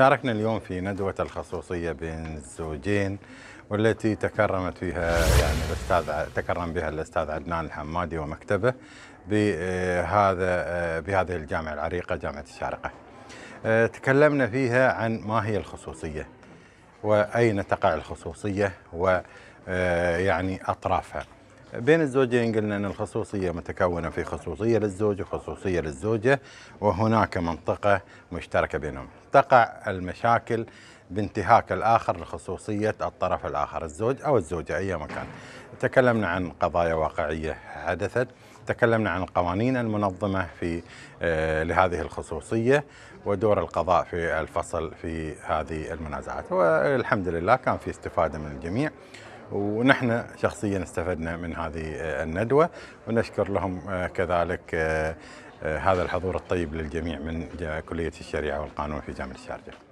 شاركنا اليوم في ندوة الخصوصية بين الزوجين والتي تكرمت فيها يعني الاستاذ تكرم بها الاستاذ عدنان الحمادي ومكتبه بهذا بهذه الجامعة العريقة جامعة الشارقة. آه، تكلمنا فيها عن ما هي الخصوصية وأين تقع الخصوصية ويعني آه، أطرافها. بين الزوجين قلنا أن الخصوصية متكونة في خصوصية للزوج وخصوصية للزوجة وهناك منطقة مشتركة بينهم تقع المشاكل بانتهاك الآخر لخصوصية الطرف الآخر الزوج أو الزوجة اي كان تكلمنا عن قضايا واقعية حدثت تكلمنا عن القوانين المنظمة في آه، لهذه الخصوصية ودور القضاء في الفصل في هذه المنازعات والحمد لله كان في استفادة من الجميع ونحن شخصيا استفدنا من هذه آه، الندوة ونشكر لهم آه، كذلك آه، هذا الحضور الطيب للجميع من كلية الشريعة والقانون في جامعة الشارقة